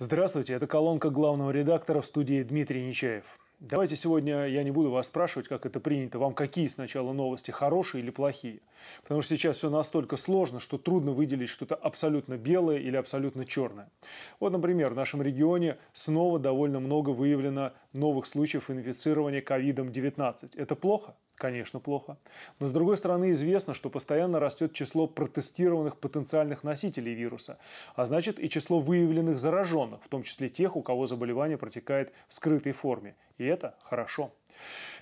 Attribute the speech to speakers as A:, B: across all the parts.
A: Здравствуйте, это колонка главного редактора в студии Дмитрий Нечаев. Давайте сегодня я не буду вас спрашивать, как это принято, вам какие сначала новости, хорошие или плохие. Потому что сейчас все настолько сложно, что трудно выделить что-то абсолютно белое или абсолютно черное. Вот, например, в нашем регионе снова довольно много выявлено новых случаев инфицирования ковидом-19. Это плохо? Конечно, плохо. Но с другой стороны, известно, что постоянно растет число протестированных потенциальных носителей вируса, а значит и число выявленных зараженных, в том числе тех, у кого заболевание протекает в скрытой форме. И это хорошо.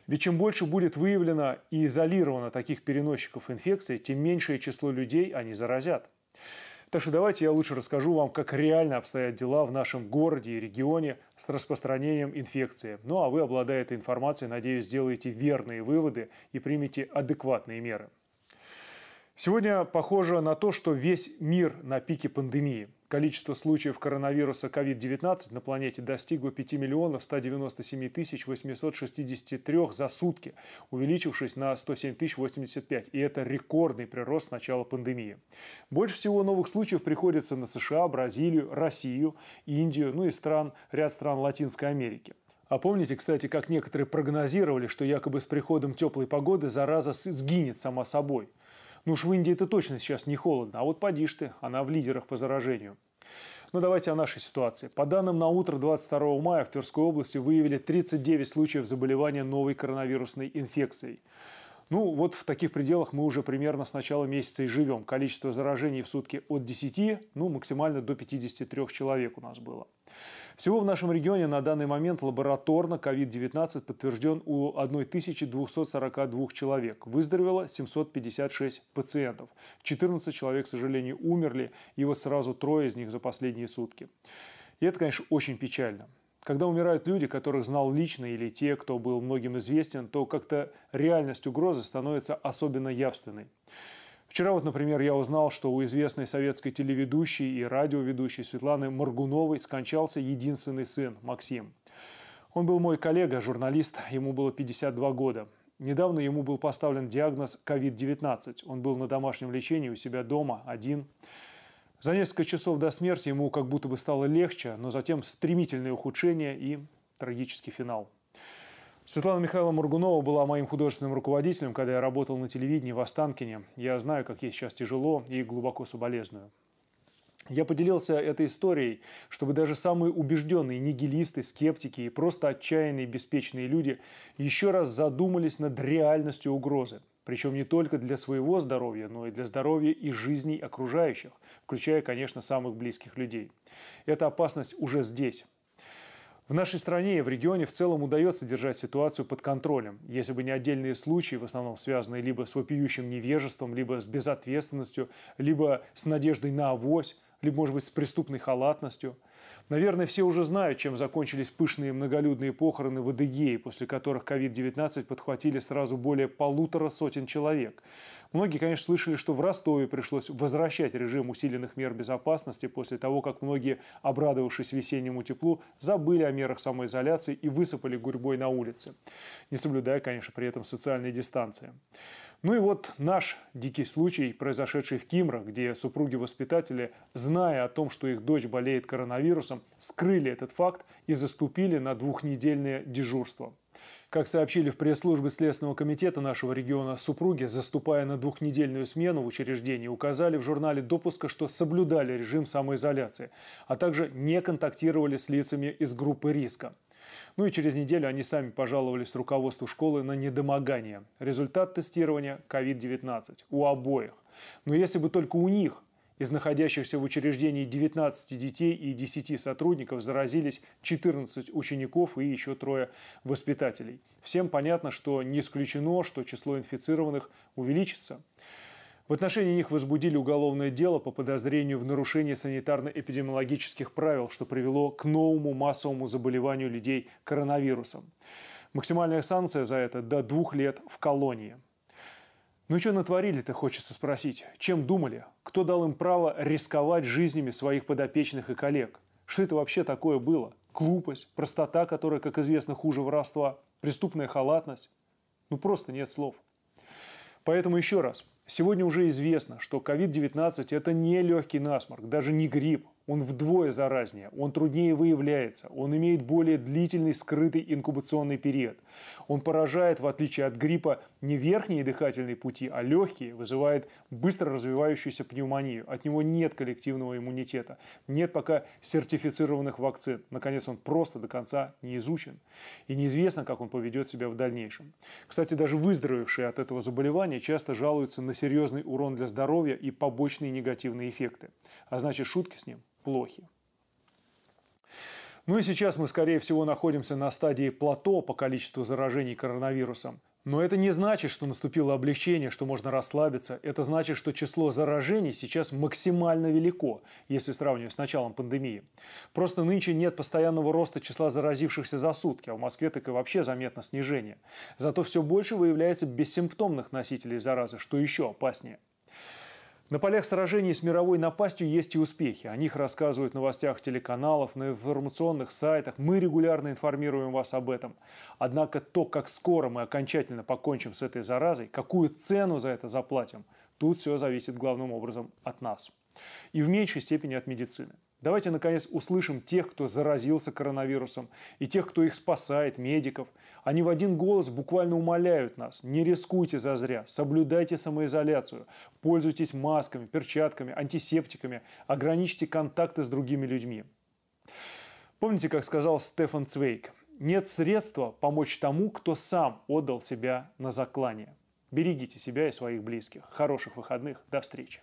A: Ведь чем больше будет выявлено и изолировано таких переносчиков инфекции, тем меньшее число людей они заразят. Так что давайте я лучше расскажу вам, как реально обстоят дела в нашем городе и регионе с распространением инфекции. Ну а вы, обладая этой информацией, надеюсь, сделаете верные выводы и примете адекватные меры. Сегодня похоже на то, что весь мир на пике пандемии. Количество случаев коронавируса COVID-19 на планете достигло 5 миллионов 197 тысяч 863 за сутки, увеличившись на 107 тысяч 85. И это рекордный прирост с начала пандемии. Больше всего новых случаев приходится на США, Бразилию, Россию, Индию, ну и стран, ряд стран Латинской Америки. А помните, кстати, как некоторые прогнозировали, что якобы с приходом теплой погоды зараза сгинет сама собой – ну уж в Индии это точно сейчас не холодно, а вот поди ты, она в лидерах по заражению. Но ну давайте о нашей ситуации. По данным на утро 22 мая в Тверской области выявили 39 случаев заболевания новой коронавирусной инфекцией. Ну, вот в таких пределах мы уже примерно с начала месяца и живем. Количество заражений в сутки от 10, ну, максимально до 53 человек у нас было. Всего в нашем регионе на данный момент лабораторно COVID-19 подтвержден у 1242 человек. Выздоровело 756 пациентов. 14 человек, к сожалению, умерли, и вот сразу трое из них за последние сутки. И это, конечно, очень печально. Когда умирают люди, которых знал лично, или те, кто был многим известен, то как-то реальность угрозы становится особенно явственной. Вчера вот, например, я узнал, что у известной советской телеведущей и радиоведущей Светланы Моргуновой скончался единственный сын Максим. Он был мой коллега, журналист, ему было 52 года. Недавно ему был поставлен диагноз COVID-19. Он был на домашнем лечении у себя дома, один. За несколько часов до смерти ему как будто бы стало легче, но затем стремительное ухудшение и трагический финал. Светлана Михайловна Моргунова была моим художественным руководителем, когда я работал на телевидении в Останкине. Я знаю, как ей сейчас тяжело и глубоко соболезную. Я поделился этой историей, чтобы даже самые убежденные нигилисты, скептики и просто отчаянные, беспечные люди еще раз задумались над реальностью угрозы. Причем не только для своего здоровья, но и для здоровья и жизней окружающих, включая, конечно, самых близких людей. Эта опасность уже здесь. В нашей стране и в регионе в целом удается держать ситуацию под контролем, если бы не отдельные случаи, в основном связанные либо с вопиющим невежеством, либо с безответственностью, либо с надеждой на авось, либо, может быть, с преступной халатностью – Наверное, все уже знают, чем закончились пышные многолюдные похороны в Адыгее, после которых COVID-19 подхватили сразу более полутора сотен человек. Многие, конечно, слышали, что в Ростове пришлось возвращать режим усиленных мер безопасности после того, как многие, обрадовавшись весеннему теплу, забыли о мерах самоизоляции и высыпали гурьбой на улице, не соблюдая, конечно, при этом социальной дистанции. Ну и вот наш дикий случай, произошедший в Кимрах, где супруги-воспитатели, зная о том, что их дочь болеет коронавирусом, скрыли этот факт и заступили на двухнедельное дежурство. Как сообщили в пресс-службе Следственного комитета нашего региона, супруги, заступая на двухнедельную смену в учреждении, указали в журнале допуска, что соблюдали режим самоизоляции, а также не контактировали с лицами из группы риска. Ну и через неделю они сами пожаловались руководству школы на недомогание. Результат тестирования – COVID-19. У обоих. Но если бы только у них из находящихся в учреждении 19 детей и 10 сотрудников заразились 14 учеников и еще трое воспитателей. Всем понятно, что не исключено, что число инфицированных увеличится. В отношении них возбудили уголовное дело по подозрению в нарушении санитарно-эпидемиологических правил, что привело к новому массовому заболеванию людей коронавирусом. Максимальная санкция за это до двух лет в колонии. Ну что натворили-то, хочется спросить. Чем думали? Кто дал им право рисковать жизнями своих подопечных и коллег? Что это вообще такое было? Глупость, простота, которая, как известно, хуже воровства, преступная халатность? Ну просто нет слов. Поэтому еще раз, сегодня уже известно, что COVID-19 это не легкий насморк, даже не грипп, он вдвое заразнее, он труднее выявляется, он имеет более длительный скрытый инкубационный период. Он поражает, в отличие от гриппа, не верхние дыхательные пути, а легкие, вызывает быстро развивающуюся пневмонию. От него нет коллективного иммунитета, нет пока сертифицированных вакцин. Наконец, он просто до конца не изучен. И неизвестно, как он поведет себя в дальнейшем. Кстати, даже выздоровевшие от этого заболевания часто жалуются на серьезный урон для здоровья и побочные негативные эффекты. А значит, шутки с ним плохи. Ну и сейчас мы, скорее всего, находимся на стадии плато по количеству заражений коронавирусом. Но это не значит, что наступило облегчение, что можно расслабиться. Это значит, что число заражений сейчас максимально велико, если сравнивать с началом пандемии. Просто нынче нет постоянного роста числа заразившихся за сутки, а в Москве так и вообще заметно снижение. Зато все больше выявляется бессимптомных носителей заразы, что еще опаснее. На полях сражений с мировой напастью есть и успехи. О них рассказывают в новостях телеканалов, на информационных сайтах. Мы регулярно информируем вас об этом. Однако то, как скоро мы окончательно покончим с этой заразой, какую цену за это заплатим, тут все зависит главным образом от нас. И в меньшей степени от медицины. Давайте, наконец, услышим тех, кто заразился коронавирусом, и тех, кто их спасает, медиков. Они в один голос буквально умоляют нас. Не рискуйте зазря, соблюдайте самоизоляцию, пользуйтесь масками, перчатками, антисептиками, ограничьте контакты с другими людьми. Помните, как сказал Стефан Цвейк? Нет средства помочь тому, кто сам отдал себя на заклание. Берегите себя и своих близких. Хороших выходных. До встречи.